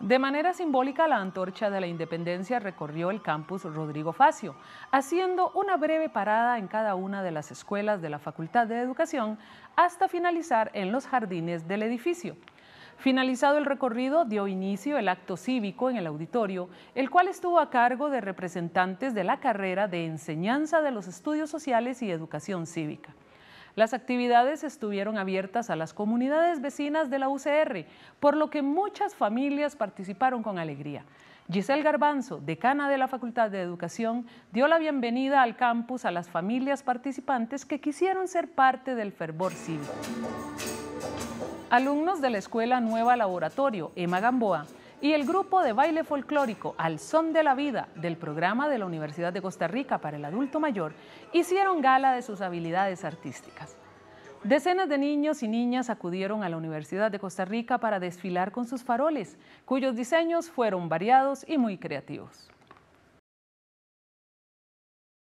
De manera simbólica, la antorcha de la independencia recorrió el campus Rodrigo Facio, haciendo una breve parada en cada una de las escuelas de la Facultad de Educación hasta finalizar en los jardines del edificio. Finalizado el recorrido, dio inicio el acto cívico en el auditorio, el cual estuvo a cargo de representantes de la carrera de Enseñanza de los Estudios Sociales y Educación Cívica. Las actividades estuvieron abiertas a las comunidades vecinas de la UCR, por lo que muchas familias participaron con alegría. Giselle Garbanzo, decana de la Facultad de Educación, dio la bienvenida al campus a las familias participantes que quisieron ser parte del fervor cívico. Alumnos de la Escuela Nueva Laboratorio, Emma Gamboa, y el grupo de baile folclórico Al Son de la Vida del programa de la Universidad de Costa Rica para el Adulto Mayor hicieron gala de sus habilidades artísticas. Decenas de niños y niñas acudieron a la Universidad de Costa Rica para desfilar con sus faroles, cuyos diseños fueron variados y muy creativos.